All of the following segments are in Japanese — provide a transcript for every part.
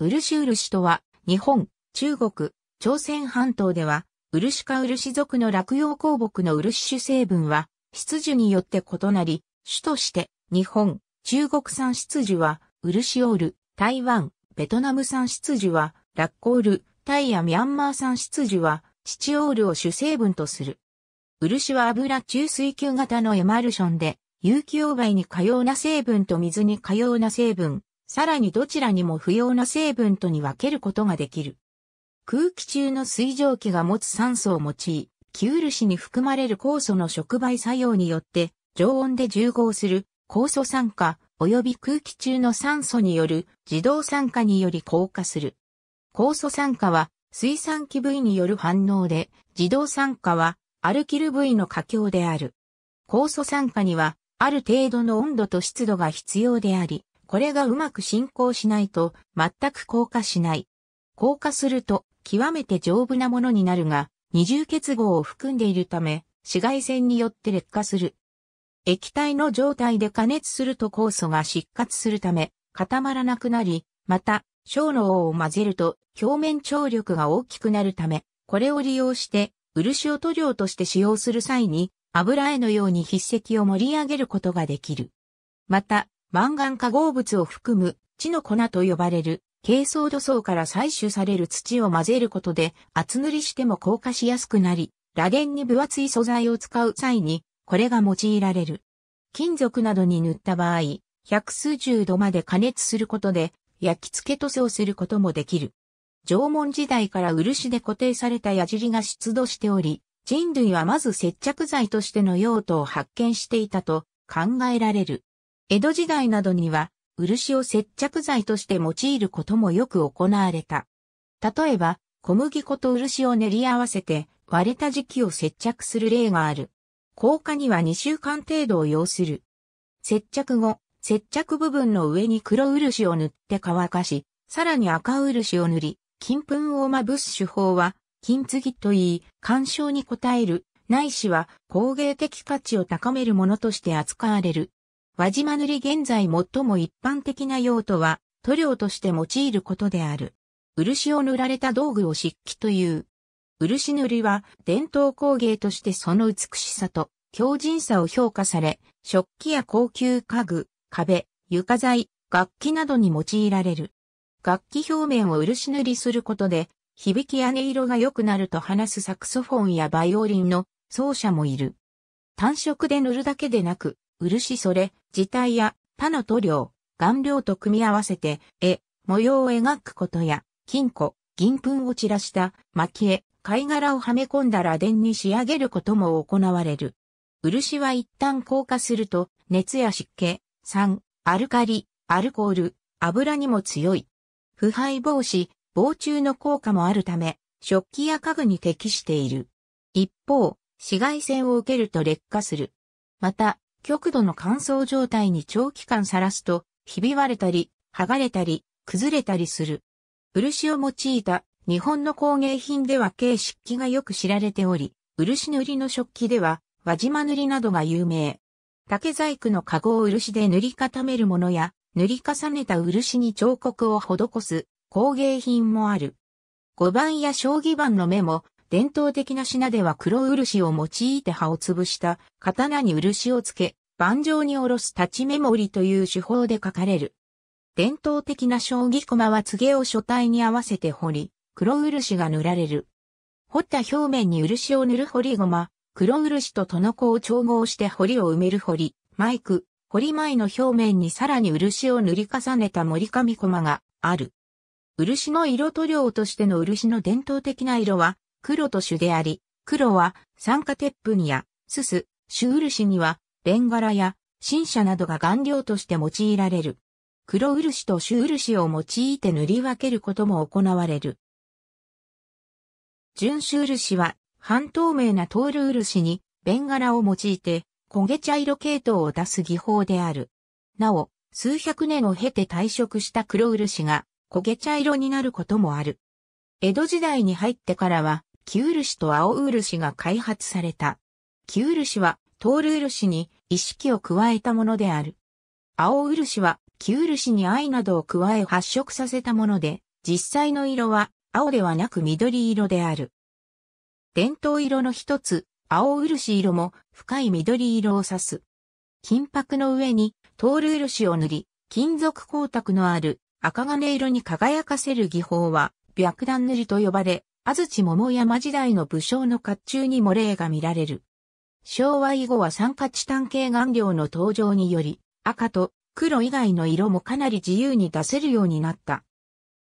漆漆とは、日本、中国、朝鮮半島では、漆か漆族の落葉鉱木の漆種成分は、羊によって異なり、種として、日本、中国産質樹は、漆オール、台湾、ベトナム産質樹は、ラッコール、タイやミャンマー産質樹は、シチオールを主成分とする。漆は油中水球型のエマルションで、有機溶媒に可用な成分と水に可用な成分、さらにどちらにも不要な成分とに分けることができる。空気中の水蒸気が持つ酸素を用い、ル漆に含まれる酵素の触媒作用によって、常温で重合する酵素酸化及び空気中の酸素による自動酸化により硬化する。酵素酸化は水酸基部位による反応で、自動酸化はアルキル部位の過強である。酵素酸化にはある程度の温度と湿度が必要であり、これがうまく進行しないと全く硬化しない。硬化すると極めて丈夫なものになるが、二重結合を含んでいるため、紫外線によって劣化する。液体の状態で加熱すると酵素が失活するため、固まらなくなり、また、小脳を混ぜると表面張力が大きくなるため、これを利用して漆を塗料として使用する際に油絵のように筆跡を盛り上げることができる。また、マンガン化合物を含む地の粉と呼ばれる、珪藻土層から採取される土を混ぜることで、厚塗りしても硬化しやすくなり、螺鈿に分厚い素材を使う際に、これが用いられる。金属などに塗った場合、百数十度まで加熱することで、焼き付け塗装することもできる。縄文時代から漆で固定された矢尻が出土しており、人類はまず接着剤としての用途を発見していたと考えられる。江戸時代などには、漆を接着剤として用いることもよく行われた。例えば、小麦粉と漆を練り合わせて、割れた時期を接着する例がある。硬化には2週間程度を要する。接着後、接着部分の上に黒漆を塗って乾かし、さらに赤漆を塗り、金粉をまぶす手法は、金継ぎといい、干渉に応える、ないしは工芸的価値を高めるものとして扱われる。輪島塗現在最も一般的な用途は塗料として用いることである。漆を塗られた道具を漆器という。漆塗りは伝統工芸としてその美しさと強靭さを評価され、食器や高級家具、壁、床材、楽器などに用いられる。楽器表面を漆塗りすることで、響きや音色が良くなると話すサクソフォンやバイオリンの奏者もいる。単色で塗るだけでなく、漆それ、字体や他の塗料、顔料と組み合わせて、絵、模様を描くことや、金庫、銀粉を散らした蒔絵、貝殻をはめ込んだ螺鈿に仕上げることも行われる。漆は一旦硬化すると、熱や湿気、酸、アルカリ、アルコール、油にも強い。腐敗防止、防虫の効果もあるため、食器や家具に適している。一方、紫外線を受けると劣化する。また、極度の乾燥状態に長期間さらすと、ひび割れたり、剥がれたり、崩れたりする。漆を用いた日本の工芸品では軽漆器がよく知られており、漆塗りの食器では輪島塗りなどが有名。竹細工の籠を漆で塗り固めるものや、塗り重ねた漆に彫刻を施す工芸品もある。碁盤や将棋盤の目も伝統的な品では黒漆を用いて葉を潰した刀に漆をつけ、盤上に下ろす立ち目盛りという手法で書かれる。伝統的な将棋駒はげを書体に合わせて彫り、黒漆が塗られる。彫った表面に漆を塗る彫り駒、黒漆とトノコを調合して彫りを埋める彫り、マイク、彫り前の表面にさらに漆を塗り重ねた盛り紙駒がある。漆の色塗料としての漆の伝統的な色は黒と朱であり、黒は酸化鉄粉やすす朱漆にはレンガラや新車などが顔料として用いられる。黒漆と朱漆を用いて塗り分けることも行われる。純朱漆は半透明なトール漆にベンガラを用いて焦げ茶色系統を出す技法である。なお、数百年を経て退色した黒漆が焦げ茶色になることもある。江戸時代に入ってからは、木漆と青漆が開発された。木漆はトール漆に意識を加えたものである。青漆は旧漆に藍などを加え発色させたもので、実際の色は青ではなく緑色である。伝統色の一つ、青漆色も深い緑色を指す。金箔の上にトール漆を塗り、金属光沢のある赤金色に輝かせる技法は、白檀塗りと呼ばれ、安土桃山時代の武将の甲冑にも例が見られる。昭和以後は酸化チタン系顔料の登場により、赤と黒以外の色もかなり自由に出せるようになった。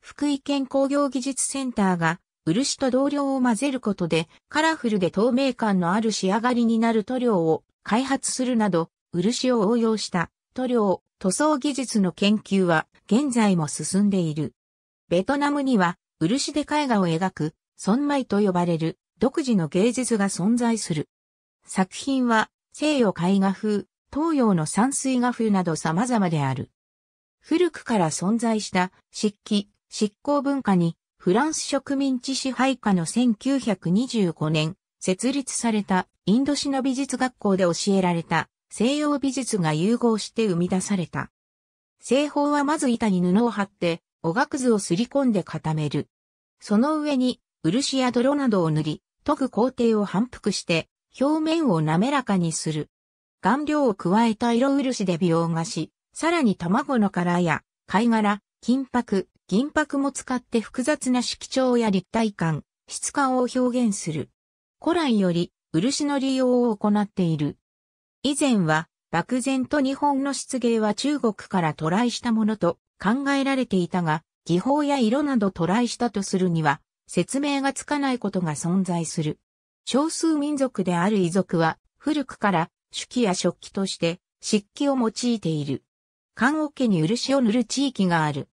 福井県工業技術センターが漆と同量を混ぜることでカラフルで透明感のある仕上がりになる塗料を開発するなど漆を応用した塗料、塗装技術の研究は現在も進んでいる。ベトナムには漆で絵画を描く、孫米と呼ばれる独自の芸術が存在する。作品は西洋絵画風、東洋の山水画風など様々である。古くから存在した漆器、漆工文化にフランス植民地支配下の1925年、設立されたインドシナ美術学校で教えられた西洋美術が融合して生み出された。製法はまず板に布を貼って、おがくずをすり込んで固める。その上に漆や泥などを塗り、研ぐ工程を反復して、表面を滑らかにする。顔料を加えた色漆で美容がし、さらに卵の殻や貝殻、金箔、銀箔も使って複雑な色調や立体感、質感を表現する。古来より漆の利用を行っている。以前は漠然と日本の漆芸は中国から渡来したものと考えられていたが、技法や色など渡来したとするには説明がつかないことが存在する。少数民族である遺族は、古くから手記や食器として漆器を用いている。漢桶に漆を塗る地域がある。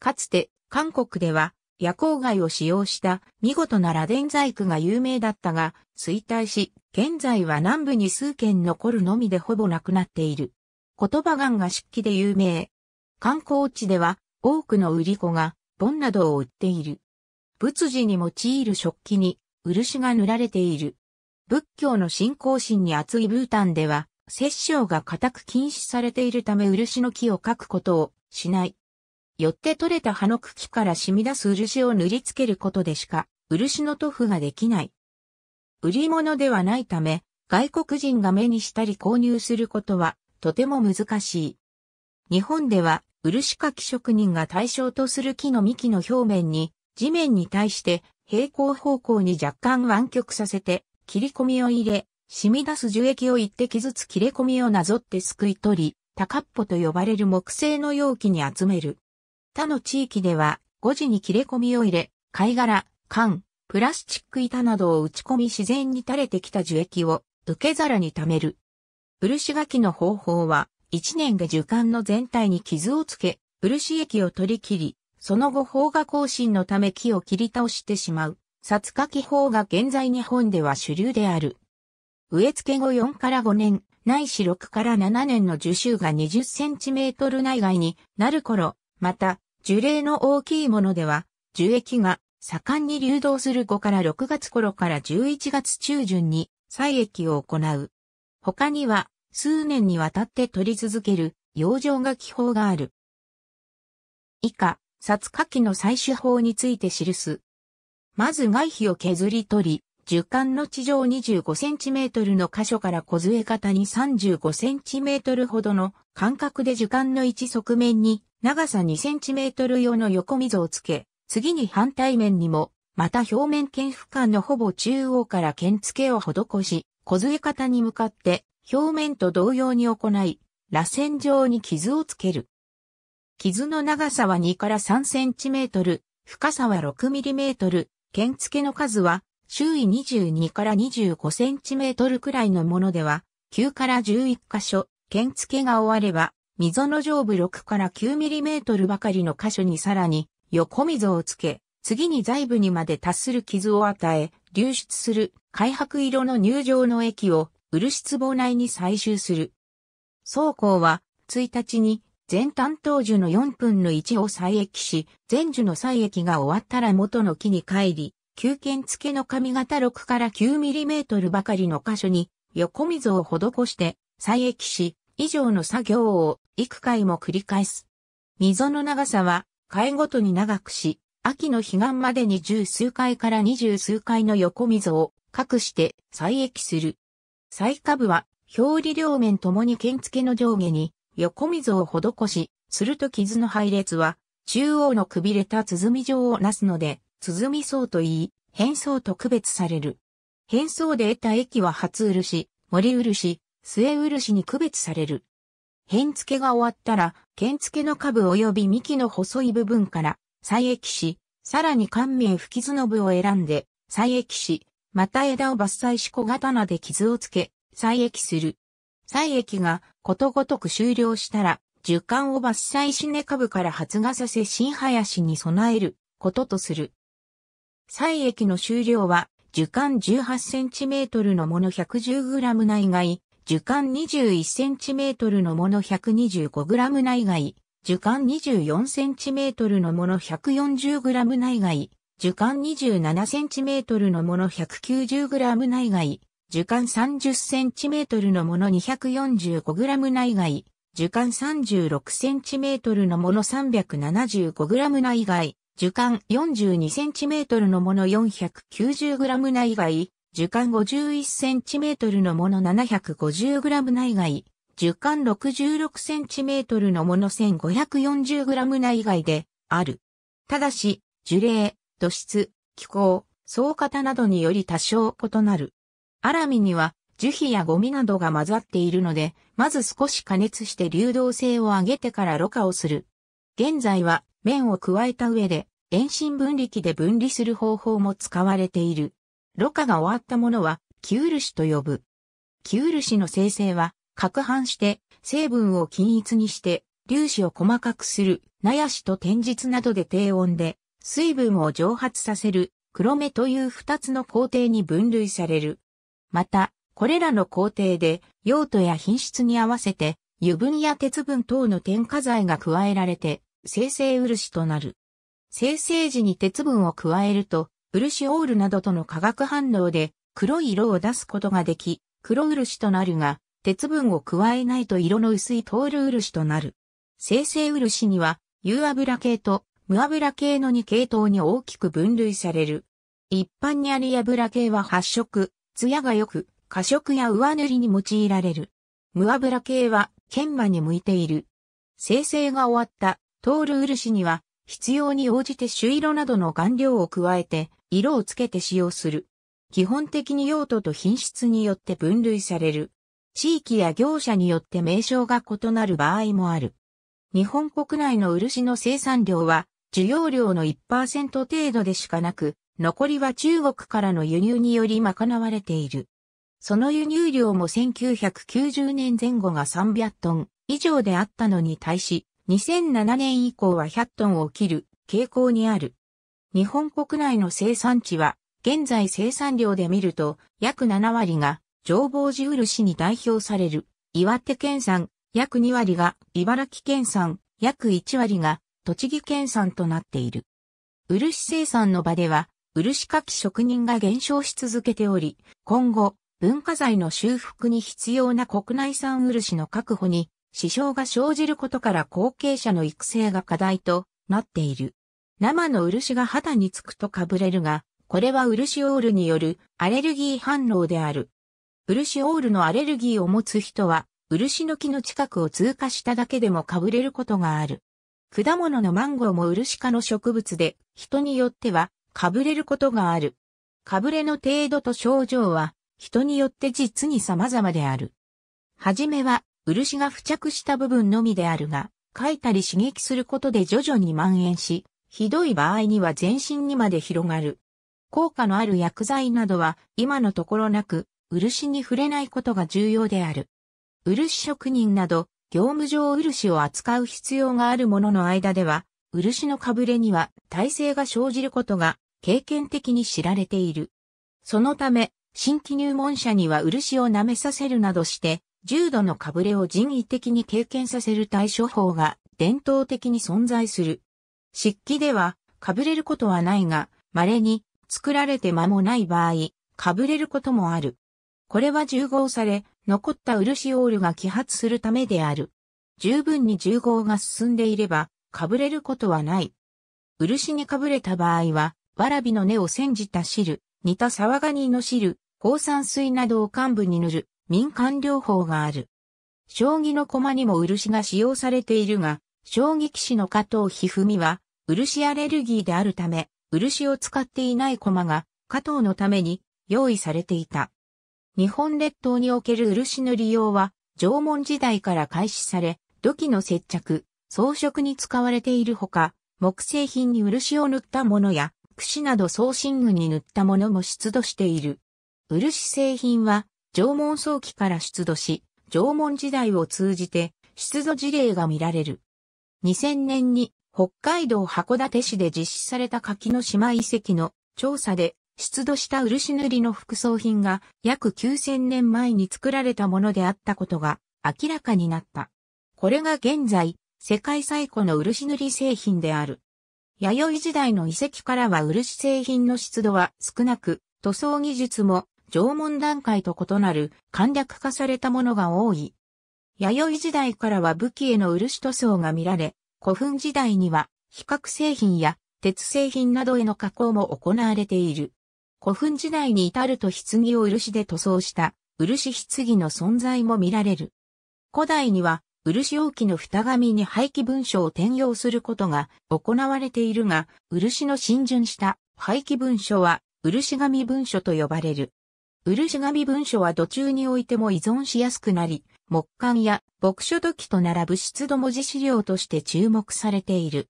かつて、韓国では夜光貝を使用した見事な螺鈿細工が有名だったが、衰退し、現在は南部に数件残るのみでほぼなくなっている。言葉岩が漆器で有名。観光地では多くの売り子が盆などを売っている。仏事に用いる食器に漆が塗られている。仏教の信仰心に厚いブータンでは、殺生が固く禁止されているため漆の木を描くことをしない。よって取れた葉の茎から染み出す漆を塗りつけることでしか、漆の塗布ができない。売り物ではないため、外国人が目にしたり購入することは、とても難しい。日本では、漆かき職人が対象とする木の幹の表面に、地面に対して平行方向に若干湾曲させて、切り込みを入れ、染み出す樹液を一滴ずつ切れ込みをなぞってすくい取り、高っぽと呼ばれる木製の容器に集める。他の地域では、5時に切れ込みを入れ、貝殻、缶、プラスチック板などを打ち込み自然に垂れてきた樹液を受け皿に溜める。漆書きの方法は、1年が樹幹の全体に傷をつけ、漆液を取り切り、その後法が更新のため木を切り倒してしまう、札書き法が現在日本では主流である。植え付け後4から5年、ないし6から7年の樹種が2 0センチメートル内外になる頃、また、樹齢の大きいものでは、樹液が盛んに流動する5から6月頃から11月中旬に採液を行う。他には、数年にわたって取り続ける、養生が気泡がある。以下、札火器の採取法について記す。まず外皮を削り取り、樹幹の地上 25cm の箇所から杖型に 35cm ほどの間隔で樹幹の一側面に長さ 2cm 用の横溝をつけ、次に反対面にも、また表面剣付管のほぼ中央から剣付けを施し、杖型に向かって表面と同様に行い、螺旋状に傷をつける。傷の長さは2から3センチメートル、深さは6ミリメートル、剣付けの数は周囲22から25センチメートルくらいのものでは、9から11箇所、剣付けが終われば、溝の上部6から9ミリメートルばかりの箇所にさらに横溝をつけ、次に財部にまで達する傷を与え、流出する開白色の入場の液を漆壺内に採集する。倉庫は1日に全担当樹の4分の1を採液し、全樹の採液が終わったら元の木に帰り、球剣付けの髪型6から9ミリメートルばかりの箇所に横溝を施して採液し、以上の作業を幾回も繰り返す。溝の長さは、えごとに長くし、秋の彼岸までに十数回から二十数回の横溝を隠して採液する。採下部は、表裏両面ともに剣付けの上下に横溝を施し、すると傷の配列は、中央のくびれた鼓状をなすので、鼓層と言い、変層と区別される。変層で得た液は初漆、森漆、末漆に区別される。変付けが終わったら、剣付けの下部及び幹の細い部分から、再液し、さらに乾名吹き図の部を選んで、再液し、また枝を伐採し小刀で傷をつけ、再液する。採液がことごとく終了したら、樹幹を伐採し根株から発芽させ新林に備えることとする。採液の終了は、樹幹 18cm のもの 110g 内外、樹幹 21cm のもの 125g 内外、樹幹 24cm のもの 140g 内外、樹幹 27cm のもの 190g 内外、樹間 30cm のもの 245g 内外、樹間 36cm のもの 375g 内外、樹間 42cm のもの 490g 内外、樹間 51cm のもの 750g 内外、樹間 66cm のもの 1540g 内外である。ただし、樹齢、土質、気候、草型などにより多少異なる。アラミには樹皮やゴミなどが混ざっているので、まず少し加熱して流動性を上げてからろ過をする。現在は麺を加えた上で遠心分離器で分離する方法も使われている。ろ過が終わったものはキュールシと呼ぶ。キュールシの生成は攪拌して成分を均一にして粒子を細かくする、なやしと天日などで低温で水分を蒸発させる、黒目という二つの工程に分類される。また、これらの工程で用途や品質に合わせて油分や鉄分等の添加剤が加えられて生成漆となる。生成時に鉄分を加えると漆オールなどとの化学反応で黒い色を出すことができ黒漆となるが鉄分を加えないと色の薄いトール漆となる。生成漆には油油系と無油系の2系統に大きく分類される。一般にあり油系は発色、艶が良く、過食や上塗りに用いられる。無油系は研磨に向いている。生成が終わったトール漆には必要に応じて朱色などの顔料を加えて色をつけて使用する。基本的に用途と品質によって分類される。地域や業者によって名称が異なる場合もある。日本国内の漆の生産量は需要量の1%程度でしかなく、残りは中国からの輸入により賄われている。その輸入量も1990年前後が300トン以上であったのに対し、2007年以降は100トンを切る傾向にある。日本国内の生産地は、現在生産量で見ると約7割が上坊寺漆に代表される岩手県産、約2割が茨城県産、約1割が栃木県産となっている。漆生産の場では、漆かき職人が減少し続けており、今後、文化財の修復に必要な国内産漆の確保に支障が生じることから後継者の育成が課題となっている。生の漆が肌につくとかぶれるが、これは漆オールによるアレルギー反応である。漆オールのアレルギーを持つ人は、漆の木の近くを通過しただけでもかぶれることがある。果物のマンゴーも漆化の植物で、人によってはかぶれることがある。かぶれの程度と症状は、人によって実に様々である。はじめは、漆が付着した部分のみであるが、書いたり刺激することで徐々に蔓延し、ひどい場合には全身にまで広がる。効果のある薬剤などは今のところなく、漆に触れないことが重要である。漆職人など、業務上漆を扱う必要がある者の間では、漆のかぶれには耐性が生じることが経験的に知られている。そのため、新規入門者には漆を舐めさせるなどして、重度のかぶれを人為的に経験させる対処法が伝統的に存在する。漆器では、かぶれることはないが、稀に作られて間もない場合、かぶれることもある。これは重合され、残った漆オールが揮発するためである。十分に重合が進んでいれば、かぶれることはない。漆にかぶれた場合は、わらびの根を煎じた汁、煮た沢ガニの汁、抗酸水などを幹部に塗る民間療法がある。将棋の駒にも漆が使用されているが、将棋騎士の加藤一二三は、漆アレルギーであるため、漆を使っていない駒が、加藤のために用意されていた。日本列島における漆の利用は、縄文時代から開始され、土器の接着、装飾に使われているほか、木製品に漆を塗ったものや、櫛など送信具に塗ったものも出土している。漆製品は、縄文早期から出土し、縄文時代を通じて出土事例が見られる。2000年に北海道函館市で実施された柿の島遺跡の調査で出土した漆塗りの副葬品が約9000年前に作られたものであったことが明らかになった。これが現在世界最古の漆塗り製品である。弥生時代の遺跡からは漆製品の湿度は少なく、塗装技術も縄文段階と異なる簡略化されたものが多い。弥生時代からは武器への漆塗装が見られ、古墳時代には比較製品や鉄製品などへの加工も行われている。古墳時代に至ると棺を漆で塗装した漆棺の存在も見られる。古代には漆容器の蓋紙に廃棄文書を転用することが行われているが、漆の浸潤した廃棄文書は漆紙文書と呼ばれる。漆紙文書は土中においても依存しやすくなり、木管や牧書土器と並ぶ湿度文字資料として注目されている。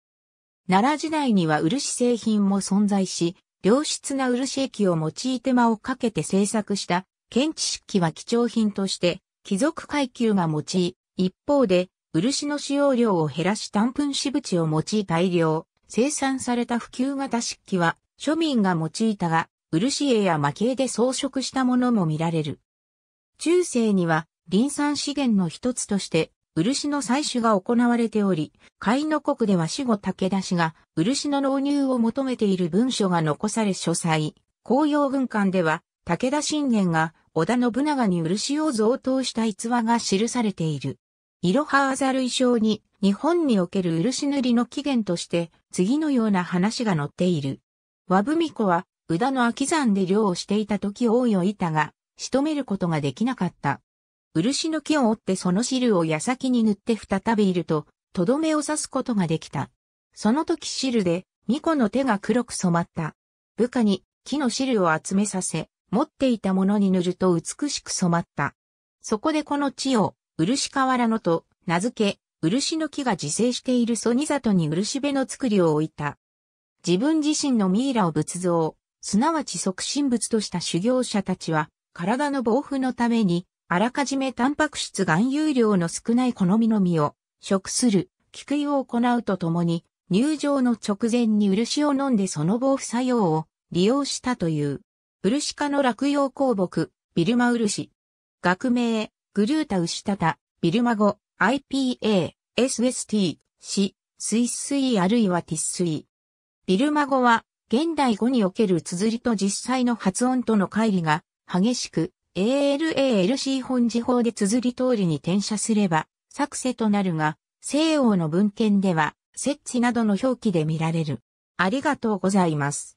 奈良時代には漆製品も存在し、良質な漆液を用いて間をかけて制作した、検知式は貴重品として、貴族階級が用い、一方で、漆の使用量を減らし単粉私物を用い大量、生産された普及型漆器は、庶民が用いたが、漆絵や蒔絵で装飾したものも見られる。中世には、林産資源の一つとして、漆の採取が行われており、海の国では死後武田氏が漆の納入を求めている文書が残され書斎、紅葉軍艦では武田信玄が織田信長に漆を贈答した逸話が記されている。イロハアザル衣装に日本における漆塗りの起源として次のような話が載っている。和文子は宇田の秋山で漁をしていた時をいたが仕留めることができなかった。漆の木を折ってその汁を矢先に塗って再びいると、とどめを刺すことができた。その時汁で、巫女の手が黒く染まった。部下に木の汁を集めさせ、持っていたものに塗ると美しく染まった。そこでこの地を漆瓦野と名付け、漆の木が自生している曽ニ里に漆辺の作りを置いた。自分自身のミイラを仏像、すなわち即身仏とした修行者たちは、体の防腐のために、あらかじめタンパク質含有量の少ない好みの実を食する、菊湯いを行うとともに、入場の直前に漆を飲んでその防腐作用を利用したという。漆科の落葉鉱木、ビルマ漆。学名、グルータウシタタ、ビルマ語、IPA、SST、シ、スイスイあるいはティスイ。ビルマ語は、現代語における綴りと実際の発音との乖離が、激しく、ALALC 本字法で綴り通りに転写すれば、作成となるが、西欧の文献では、設置などの表記で見られる。ありがとうございます。